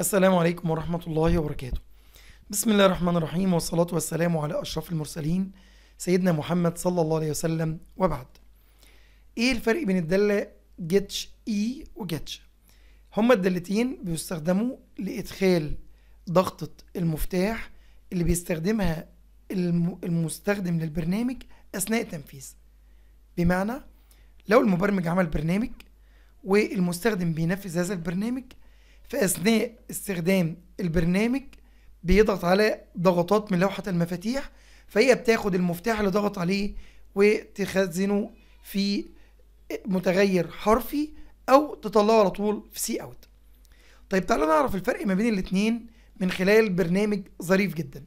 السلام عليكم ورحمة الله وبركاته بسم الله الرحمن الرحيم والصلاة والسلام على أشرف المرسلين سيدنا محمد صلى الله عليه وسلم وبعد إيه الفرق بين الدالة جيتش إي وجيتش هما الدالتين بيستخدموا لإدخال ضغطة المفتاح اللي بيستخدمها المستخدم للبرنامج أثناء التنفيذ بمعنى لو المبرمج عمل برنامج والمستخدم بينفذ هذا البرنامج في اثناء استخدام البرنامج بيضغط على ضغطات من لوحه المفاتيح فهي بتاخد المفتاح اللي ضغط عليه وتخزنه في متغير حرفي او تطلعه على طول في سي اوت طيب تعالوا نعرف الفرق ما بين الاثنين من خلال برنامج ظريف جدا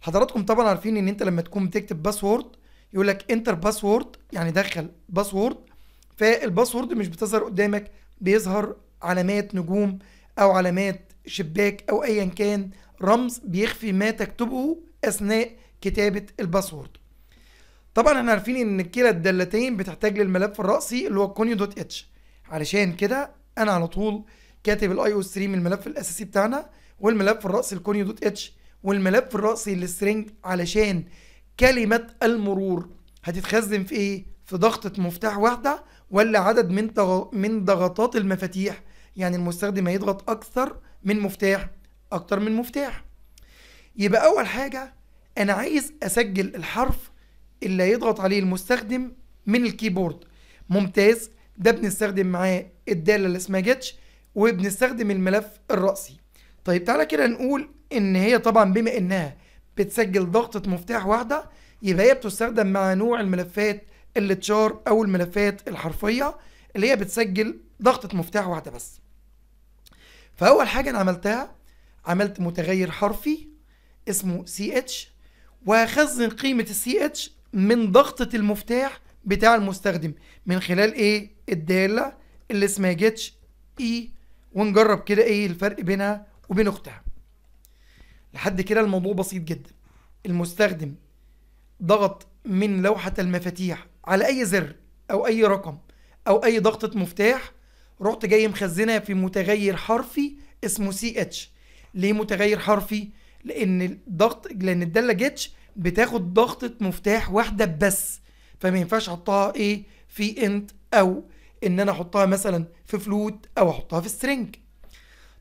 حضراتكم طبعا عارفين ان انت لما تكون بتكتب باسورد يقول لك انتر باسورد يعني دخل باسورد فالباسورد مش بتظهر قدامك بيظهر علامات نجوم أو علامات شباك أو أيا كان رمز بيخفي ما تكتبه أثناء كتابة الباسورد طبعا احنا عارفين ان كلا الدالتين بتحتاج للملف الرأسي اللي هو كونيو دوت اتش علشان كده انا على طول كاتب الاي او ستريم الملف الاساسي بتاعنا والملف الرأسي الكونيو دوت اتش والملف الرأسي للسترنج علشان كلمة المرور هتتخزن في ايه؟ في ضغطة مفتاح واحدة ولا عدد من من ضغطات المفاتيح يعني المستخدم هيضغط اكثر من مفتاح اكتر من مفتاح يبقى اول حاجه انا عايز اسجل الحرف اللي هيضغط عليه المستخدم من الكيبورد ممتاز ده بنستخدم معاه الداله اللي اسمها جيتش وبنستخدم الملف الرأسي طيب تعالى كده نقول ان هي طبعا بما انها بتسجل ضغطة مفتاح واحدة يبقى هي بتستخدم مع نوع الملفات التشار او الملفات الحرفية اللي هي بتسجل ضغطة مفتاح واحدة بس فاول حاجه انا عملتها عملت متغير حرفي اسمه سي اتش وهخزن قيمه السي اتش من ضغطه المفتاح بتاع المستخدم من خلال ايه الداله اللي اسمها جيتش اي e ونجرب كده ايه الفرق بينها وبين اختها لحد كده الموضوع بسيط جدا المستخدم ضغط من لوحة المفاتيح على أي زر أو أي رقم أو أي ضغطة مفتاح رحت جاي مخزنها في متغير حرفي اسمه سي اتش ليه متغير حرفي لان الضغط لان الداله جيتش بتاخد ضغطه مفتاح واحده بس فما ينفعش احطها ايه في انت او ان انا احطها مثلا في فلوت او احطها في سترينج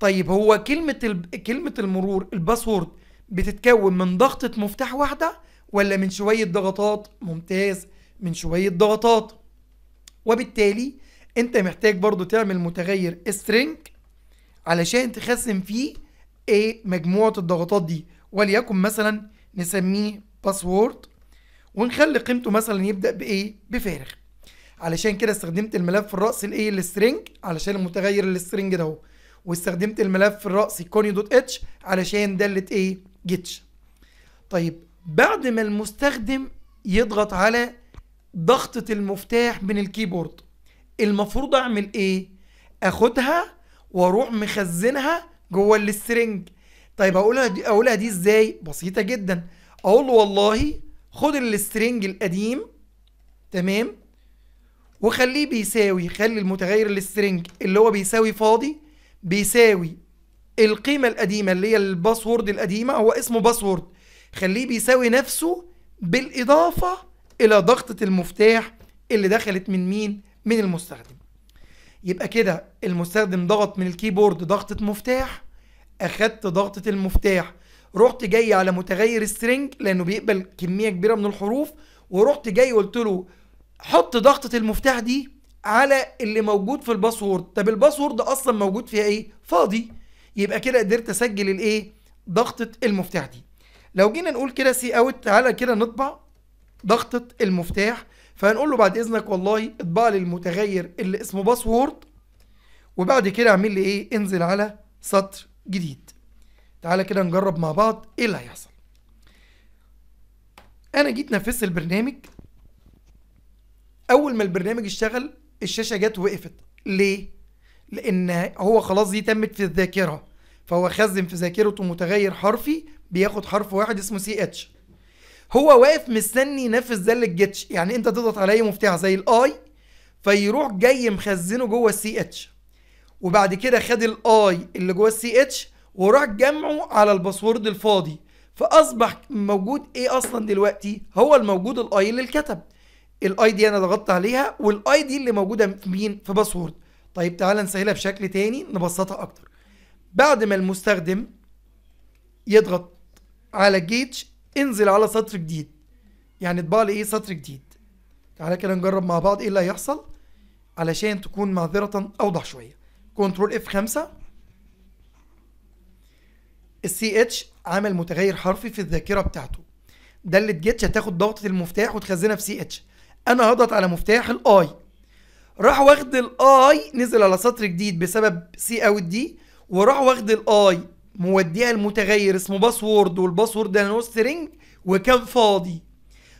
طيب هو كلمه ال... كلمه المرور الباسورد بتتكون من ضغطه مفتاح واحده ولا من شويه ضغطات ممتاز من شويه ضغطات وبالتالي انت محتاج برضو تعمل متغير string علشان تخزن فيه ايه مجموعة الضغطات دي وليكن مثلا نسميه باسورد ونخلي قيمته مثلا يبدأ بايه بفارغ علشان كده استخدمت الملف الرأس الايه السترنج علشان المتغير السترنج ده واستخدمت الملف الرأسي كوني دوت اتش علشان دالة ايه جيتش طيب بعد ما المستخدم يضغط على ضغطة المفتاح من الكيبورد المفروض اعمل ايه اخدها واروح مخزنها جوه السترنج طيب اقولها دي اقولها دي ازاي بسيطه جدا اقول له والله خد السترنج القديم تمام وخليه بيساوي خلي المتغير السترنج اللي هو بيساوي فاضي بيساوي القيمه القديمه اللي هي الباسورد القديمه هو اسمه باسورد خليه بيساوي نفسه بالاضافه الى ضغطه المفتاح اللي دخلت من مين من المستخدم يبقى كده المستخدم ضغط من الكيبورد ضغطة مفتاح أخدت ضغطة المفتاح رحت جاي على متغير سترينج لأنه بيقبل كمية كبيرة من الحروف ورحت جاي قلت له حط ضغطة المفتاح دي على اللي موجود في الباسورد طب الباسورد أصلا موجود فيها إيه؟ فاضي يبقى كده قدرت أسجل الإيه؟ ضغطة المفتاح دي لو جينا نقول كده سي أوت تعالى كده نطبع ضغطة المفتاح فهنقول له بعد اذنك والله اطبع لي المتغير اللي اسمه باسورد وبعد كده اعمل لي ايه انزل على سطر جديد تعالى كده نجرب مع بعض ايه اللي هيحصل انا جيت نفذت البرنامج اول ما البرنامج اشتغل الشاشه جت وقفت ليه لان هو خلاص دي تمت في الذاكره فهو خزن في ذاكرته متغير حرفي بياخد حرف واحد اسمه سي اتش هو واقف مستني ينفذ ده اللي الجيتش يعني انت تضغط على اي مفتاح زي الاي فيروح جاي مخزنه جوه السي اتش وبعد كده خد الاي اللي جوه السي اتش وراح جمعه على الباسورد الفاضي فاصبح موجود ايه اصلا دلوقتي هو الموجود الاي اللي الكتب الاي دي انا ضغطت عليها والاي دي اللي موجوده في مين في باسورد طيب تعالى نسهلها بشكل تاني نبسطها اكتر بعد ما المستخدم يضغط على جيتش انزل على سطر جديد يعني اطبع لي ايه سطر جديد تعالى كده نجرب مع بعض ايه اللي هيحصل علشان تكون معذرة اوضح شوية كنترول اف 5 السي اتش عامل متغير حرفي في الذاكرة بتاعته دالة جيتش هتاخد ضغطة المفتاح وتخزنها في سي اتش انا هضغط على مفتاح الاي راح واخد الاي نزل على سطر جديد بسبب سي اوت دي وراح واخد الاي موديها المتغير اسمه باسورد والباسورد ده نو سترينج وكان فاضي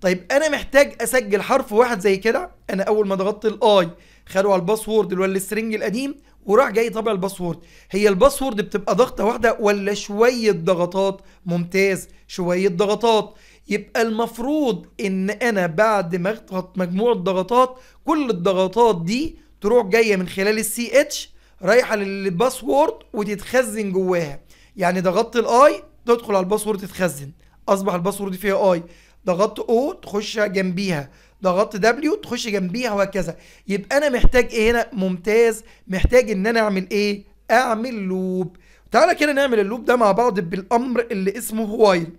طيب انا محتاج اسجل حرف واحد زي كده انا اول ما ضغطت الاي خدوا على الباسورد اللي هو القديم وراح جاي طبع الباسورد هي الباسورد بتبقى ضغطه واحده ولا شويه ضغطات ممتاز شويه ضغطات يبقى المفروض ان انا بعد ما اضغط مجموعه ضغطات كل الضغطات دي تروح جايه من خلال السي اتش رايحه للباسورد وتتخزن جواها يعني ضغطت الاي تدخل على الباسورد تتخزن اصبح الباسورد فيها اي ضغطت او تخش جنبيها ضغطت دبليو تخش جنبيها وهكذا يبقى انا محتاج ايه هنا ممتاز محتاج ان انا اعمل ايه اعمل لوب تعالى كده نعمل اللوب ده مع بعض بالامر اللي اسمه وايل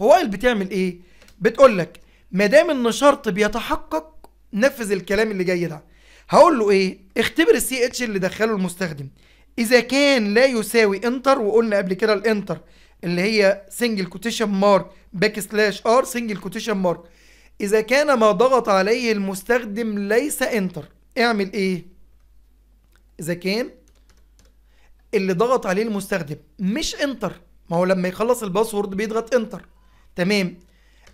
وايل بتعمل ايه بتقول لك ما دام ان شرط بيتحقق نفذ الكلام اللي جاي ده هقول له ايه اختبر السي اتش اللي دخله المستخدم اذا كان لا يساوي انتر وقلنا قبل كده الانتر اللي هي سنجل كوتيشن مارك باك سلاش ار سنجل كوتيشن مارك اذا كان ما ضغط عليه المستخدم ليس انتر اعمل ايه اذا كان اللي ضغط عليه المستخدم مش انتر ما هو لما يخلص الباسورد بيضغط انتر تمام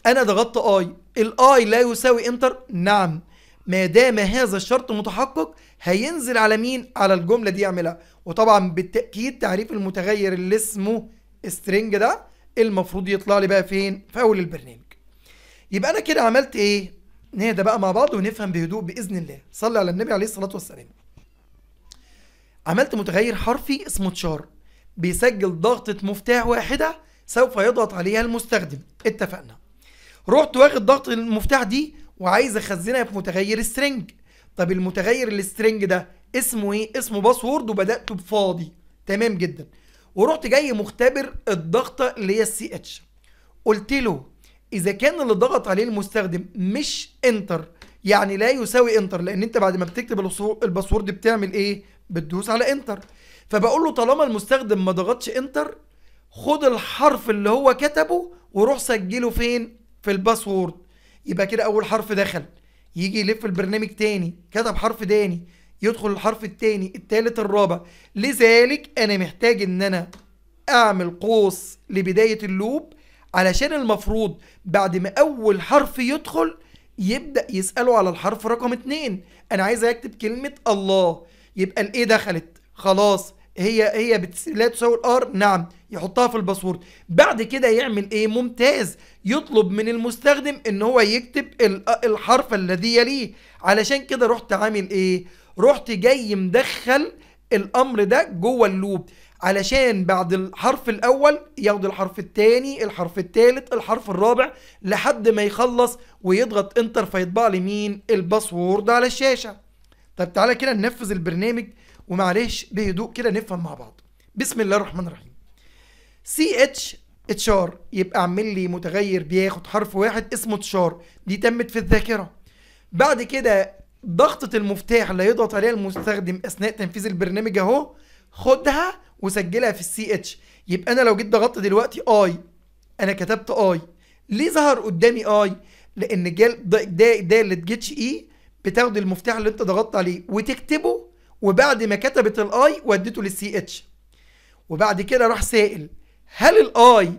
انا ضغطت اي الاي لا يساوي انتر نعم ما دام هذا الشرط متحقق هينزل على مين على الجمله دي يعملها وطبعا بالتاكيد تعريف المتغير اللي اسمه string ده المفروض يطلع لي بقى فين في اول البرنامج يبقى انا كده عملت ايه نهدى بقى مع بعض ونفهم بهدوء باذن الله صلي على النبي عليه الصلاه والسلام عملت متغير حرفي اسمه تشار بيسجل ضغطة مفتاح واحدة سوف يضغط عليها المستخدم اتفقنا رحت واخد ضغط المفتاح دي وعايز اخزنها في متغير سترنج طب المتغير السترنج ده اسمه ايه اسمه باسورد وبداته بفاضي تمام جدا ورحت جاي مختبر الضغطه اللي هي السي اتش قلت له اذا كان اللي ضغط عليه المستخدم مش انتر يعني لا يساوي انتر لان انت بعد ما بتكتب الباسورد بتعمل ايه بتدوس على انتر فبقول له طالما المستخدم ما ضغطش انتر خد الحرف اللي هو كتبه وروح سجله فين في الباسورد يبقى كده اول حرف دخل يجي يلف البرنامج تاني كتب حرف تاني يدخل الحرف التاني التالت الرابع لذلك انا محتاج ان انا اعمل قوس لبداية اللوب علشان المفروض بعد ما اول حرف يدخل يبدأ يسأله على الحرف رقم اتنين انا عايز اكتب كلمة الله يبقى الايه دخلت خلاص هي هي بتس... لا تساوي الار نعم يحطها في الباسورد بعد كده يعمل ايه ممتاز يطلب من المستخدم ان هو يكتب الحرف الذي يليه علشان كده رحت عامل ايه رحت جاي مدخل الامر ده جوه اللوب علشان بعد الحرف الاول ياخد الحرف الثاني الحرف الثالث الحرف الرابع لحد ما يخلص ويضغط انتر فيطبع لي مين الباسورد على الشاشه طب تعالى كده ننفذ البرنامج ومعلش بهدوء كده نفهم مع بعض بسم الله الرحمن الرحيم سي اتش اتشار يبقى اعمل لي متغير بياخد حرف واحد اسمه اتشار دي تمت في الذاكره بعد كده ضغطة المفتاح اللي هيضغط عليها المستخدم اثناء تنفيذ البرنامج اهو خدها وسجلها في السي اتش يبقى انا لو جيت ضغطت دلوقتي اي انا كتبت اي ليه ظهر قدامي اي لان جال دالت جيتش اي e بتاخد المفتاح اللي انت ضغطت عليه وتكتبه وبعد ما كتبت الاي وديته للسي اتش وبعد كده راح سائل هل الاي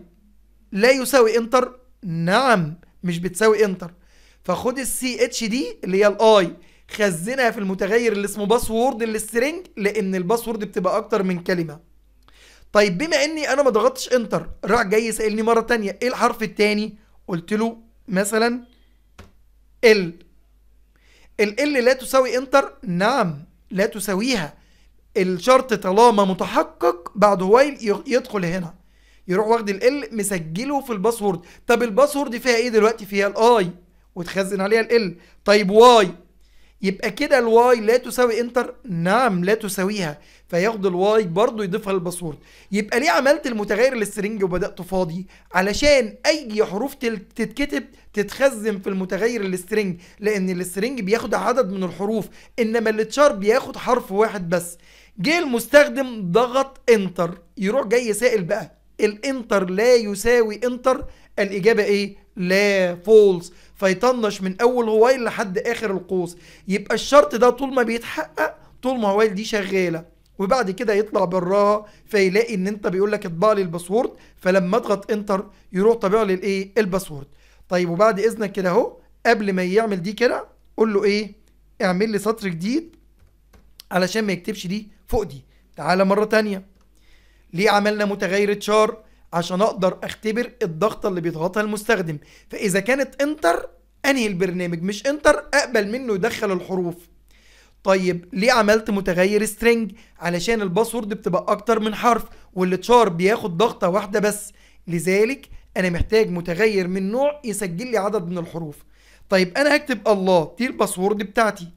لا يساوي انتر نعم مش بتساوي انتر فخد السي اتش دي اللي هي الاي خزنها في المتغير اللي اسمه باسورد للسترنج لان الباسورد بتبقى اكتر من كلمه طيب بما اني انا ما ضغطتش انتر راح جاي سالني مره تانية ايه الحرف الثاني قلت له مثلا ال ال لا تساوي انتر نعم لا تساويها الشرط طالما متحقق بعد وايل يدخل هنا يروح واخد ال مسجله في الباسورد طب الباسورد فيها ايه دلوقتي فيها الاي وتخزن عليها ال طيب واي يبقى كده الواي لا تساوي انتر نعم لا تساويها فياخد الواي برضه يضيفها للباسورد يبقى ليه عملت المتغير للسترنج وبدات فاضي علشان اي حروف تتكتب تتخزن في المتغير للسترنج لان السترنج بياخد عدد من الحروف انما التشار بياخد حرف واحد بس جه المستخدم ضغط انتر يروح جاي سائل بقى الانتر لا يساوي انتر الاجابه ايه لا فولس فيطنش من اول هوايل لحد اخر القوس يبقى الشرط ده طول ما بيتحقق طول ما هوايل دي شغاله وبعد كده يطلع براها فيلاقي ان انت بيقول لك اطبع لي الباسورد فلما اضغط انتر يروح طابع لي الايه الباسورد طيب وبعد اذنك كده اهو قبل ما يعمل دي كده قول له ايه اعمل لي سطر جديد علشان ما يكتبش دي فوق دي تعالى مره تانية ليه عملنا متغير تشار عشان اقدر اختبر الضغطه اللي بيضغطها المستخدم فاذا كانت انتر انهي البرنامج مش انتر اقبل منه يدخل الحروف طيب ليه عملت متغير سترينج علشان الباسورد بتبقى اكتر من حرف والتشار بياخد ضغطه واحده بس لذلك انا محتاج متغير من نوع يسجل لي عدد من الحروف طيب انا هكتب الله دي الباسورد بتاعتي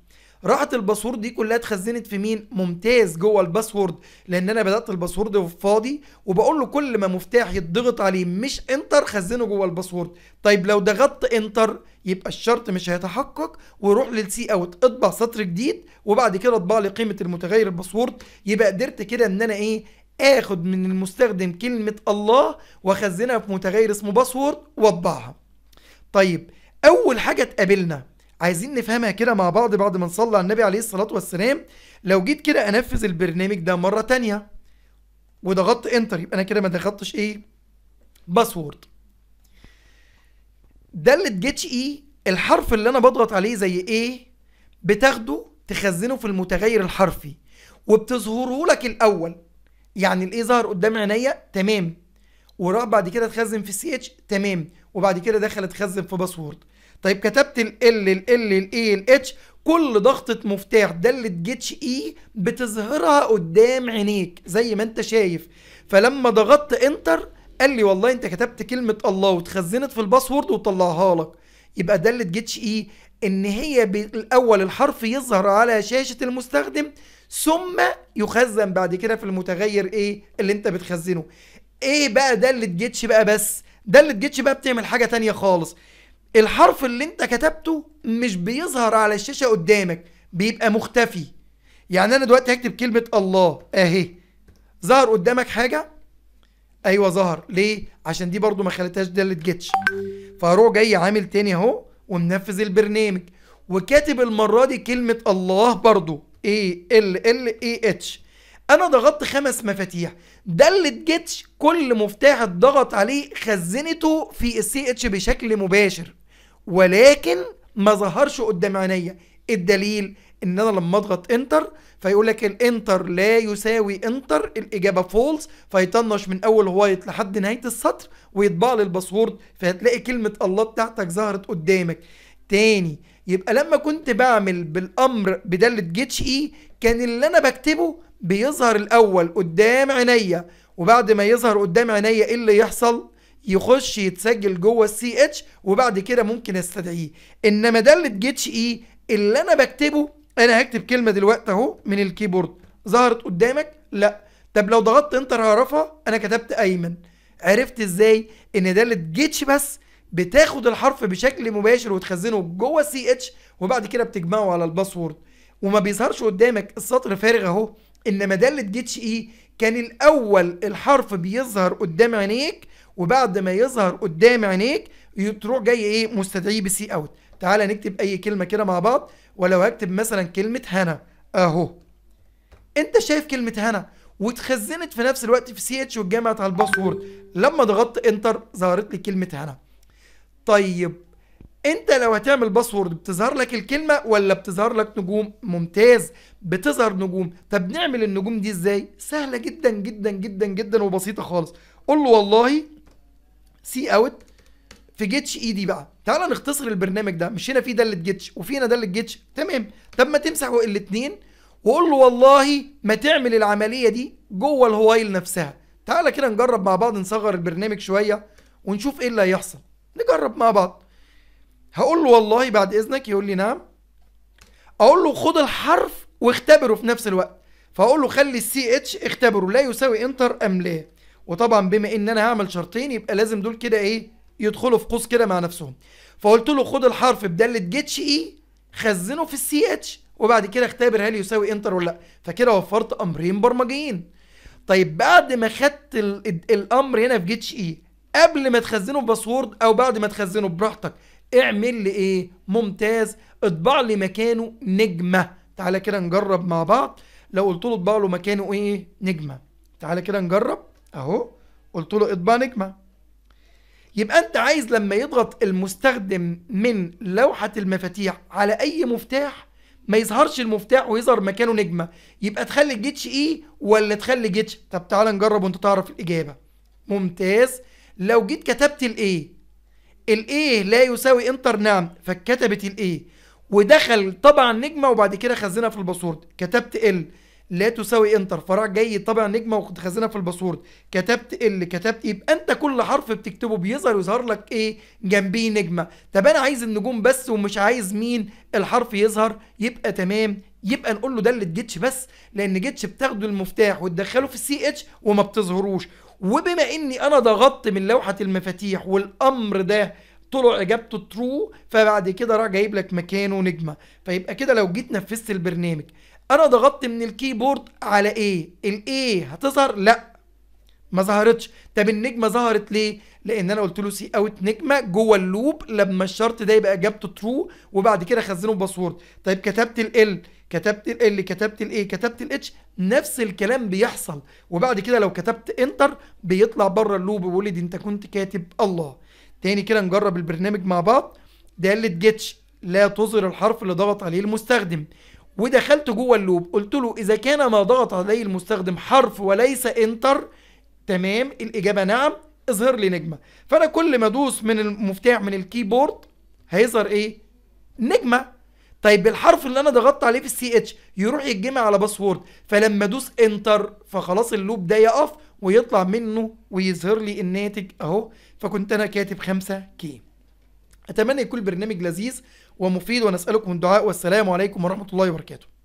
راحت الباسورد دي كلها اتخزنت في مين ممتاز جوه الباسورد لان انا بدات الباسورد فاضي وبقول له كل ما مفتاح يتضغط عليه مش انتر خزنه جوه الباسورد طيب لو ضغطت انتر يبقى الشرط مش هيتحقق وروح للسي اوت اطبع سطر جديد وبعد كده اطبع لي قيمه المتغير الباسورد يبقى قدرت كده ان انا ايه اخد من المستخدم كلمه الله واخزنها في متغير اسمه باسورد واطبعها طيب اول حاجه تقابلنا عايزين نفهمها كده مع بعض بعد ما نصلي على النبي عليه الصلاه والسلام لو جيت كده انفذ البرنامج ده مره تانية وضغطت انتر يبقى انا كده ما ضغطتش ايه باسورد دالة جيتش اي الحرف اللي انا بضغط عليه زي ايه بتاخده تخزنه في المتغير الحرفي وبتظهره لك الاول يعني الايه ظهر قدام عينيا تمام وراح بعد كده تخزن في سي اتش تمام وبعد كده دخل تخزن في باسورد طيب كتبت ال ال ال ال اتش e كل ضغطة مفتاح دالة جيتش اي e بتظهرها قدام عينيك زي ما انت شايف فلما ضغطت انتر قال لي والله انت كتبت كلمة الله وتخزنت في الباسورد وطلعها لك يبقى دالة جيتش اي e ان هي بالاول الحرف يظهر على شاشة المستخدم ثم يخزن بعد كده في المتغير ايه اللي انت بتخزنه ايه بقى دالة جيتش بقى بس دالة جيتش بقى بتعمل حاجة تانية خالص الحرف اللي انت كتبته مش بيظهر على الشاشه قدامك بيبقى مختفي يعني انا دلوقتي هكتب كلمه الله اهي ظهر قدامك حاجه ايوه ظهر ليه عشان دي برضو ما خليتهاش داله جيتش فهروح جاي عامل تاني اهو ومنفذ البرنامج وكاتب المره دي كلمه الله برضو اي ال ال اي اتش انا ضغطت خمس مفاتيح ده اللي الجيتش كل مفتاح اتضغط عليه خزنته في السي اتش بشكل مباشر ولكن ما ظهرش قدام عينيا الدليل ان انا لما اضغط انتر فيقول لك الانتر لا يساوي انتر الاجابه فولس فيطنش من اول وايت لحد نهايه السطر ويطبع لي الباسورد فهتلاقي كلمه الله بتاعتك ظهرت قدامك تاني يبقى لما كنت بعمل بالامر بداله جيتش اي كان اللي انا بكتبه بيظهر الاول قدام عينيا وبعد ما يظهر قدام عينيا ايه اللي يحصل يخش يتسجل جوه السي اتش وبعد كده ممكن استدعيه انما ده اللي جيتش ايه اللي انا بكتبه انا هكتب كلمه دلوقتي اهو من الكيبورد ظهرت قدامك لا طب لو ضغطت انتر هعرفها انا كتبت ايمن عرفت ازاي ان ده اللي جيتش بس بتاخد الحرف بشكل مباشر وتخزنه جوه السي اتش وبعد كده بتجمعه على الباسورد وما بيظهرش قدامك السطر فارغ اهو انما ده اللي اديتش اي كان الاول الحرف بيظهر قدام عينيك وبعد ما يظهر قدام عينيك تروح جاي ايه مستدعيه بسي اوت تعالى نكتب اي كلمه كده مع بعض ولو هكتب مثلا كلمه هنا اهو انت شايف كلمه هنا واتخزنت في نفس الوقت في سي اتش واتجمعت على الباسورد لما ضغطت انتر ظهرت لي كلمه هنا طيب انت لو هتعمل باسورد بتظهر لك الكلمه ولا بتظهر لك نجوم ممتاز بتظهر نجوم طب نعمل النجوم دي ازاي سهله جدا جدا جدا جدا وبسيطه خالص قول له والله سي اوت في جيتش اي دي بقى تعال نختصر البرنامج ده مش هنا في داله جيتش وفي هنا داله جيتش تمام طب ما تمسح الاثنين وقول له والله ما تعمل العمليه دي جوه الهوايل نفسها تعال كده نجرب مع بعض نصغر البرنامج شويه ونشوف ايه اللي هيحصل نجرب مع بعض هقول له والله بعد اذنك يقول لي نعم اقول له خد الحرف واختبره في نفس الوقت فاقول له خلي السي اتش اختبره لا يساوي انتر ام لا وطبعا بما ان انا هعمل شرطين يبقى لازم دول كده ايه يدخلوا في قوس كده مع نفسهم فقلت له خد الحرف بداله جيتش اي خزنه في السي اتش وبعد كده اختبر هل يساوي انتر ولا لا فكده وفرت امرين برمجيين طيب بعد ما خدت الامر هنا في جيتش اي قبل ما تخزنه بباسورد او بعد ما تخزنه براحتك اعمل لي ايه ممتاز اطبع لي مكانه نجمه تعالى كده نجرب مع بعض لو قلت له اطبع له مكانه ايه نجمه تعالى كده نجرب اهو قلت له اطبع نجمه يبقى انت عايز لما يضغط المستخدم من لوحه المفاتيح على اي مفتاح ما يظهرش المفتاح ويظهر مكانه نجمه يبقى تخلي الجيتش اي ولا تخلي جيتش طب تعالى نجرب وانت تعرف الاجابه ممتاز لو جيت كتبت الايه الايه لا يساوي انتر نعم فكتبت الايه ودخل طبعا نجمه وبعد كده خزنها في الباسورد كتبت ال لا تساوي انتر فراح جاي طبعا نجمه وخزنها في الباسورد كتبت ال كتبت يبقى انت كل حرف بتكتبه بيظهر يظهر لك ايه جنبيه نجمه طب انا عايز النجوم بس ومش عايز مين الحرف يظهر يبقى تمام يبقى نقول له ده اللي جيتش بس لان جيتش بتاخده المفتاح وتدخله في السي اتش وما بتظهروش وبما اني انا ضغطت من لوحه المفاتيح والامر ده طلع اجابته ترو فبعد كده راح جايب لك مكانه نجمه فيبقى كده لو جيت نفذت البرنامج انا ضغطت من الكيبورد على ايه الايه هتظهر لا ما ظهرتش طب النجمه ظهرت ليه لان انا قلت له سي اوت نجمه جوه اللوب لما الشرط ده يبقى اجابته ترو وبعد كده خزنه باسورد طيب كتبت ال كتبت ال كتبت الايه كتبت الاتش نفس الكلام بيحصل وبعد كده لو كتبت انتر بيطلع بره اللوب ويقول لي انت كنت كاتب الله تاني كده نجرب البرنامج مع بعض داله جيتش لا تظهر الحرف اللي ضغط عليه المستخدم ودخلت جوه اللوب قلت له اذا كان ما ضغط عليه المستخدم حرف وليس انتر تمام الاجابه نعم اظهر لي نجمه فانا كل ما ادوس من المفتاح من الكيبورد هيظهر ايه نجمه طيب الحرف اللي انا ضغطت عليه في السي اتش يروح يتجمع على باسورد فلما ادوس انتر فخلاص اللوب ده يقف ويطلع منه ويظهر لي الناتج اهو فكنت انا كاتب 5 كي اتمنى يكون البرنامج لذيذ ومفيد ونسالكم الدعاء والسلام عليكم ورحمه الله وبركاته